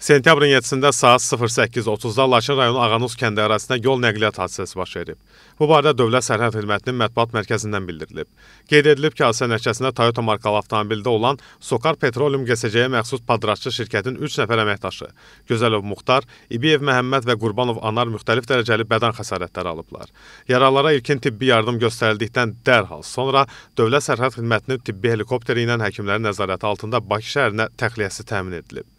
Sentyabrın 7-də saat 08:30-da Laçın rayonu Ağanuz kəndi ərazisində yol nəqliyyat hadisəsi baş verib. Bu barədə Dövlət Sərhəd Xidmətinin mətbuat mərkəzindən bildirilib. Qeyd edilib ki, hadisə nəticəsində Toyota markalı avtomobildə olan Sokar Petroleum GSC-yə məxsus padraşçı şirkətin 3 nəfər əməkdaşı, Gözəlov Muxtar, İbiyev Məhəmməd və Qurbanov Anar müxtəlif dərəcəli bədən xəsarətləri alıblar. Yaralara ilkin tibbi yardım göstərildikdən dərhal sonra Dövlət Sərhəd Xidmətinin tibbi helikopteri ilə həkimlərin nəzarəti altında Bakı şəhərinə təxliyəsi təmin edilib.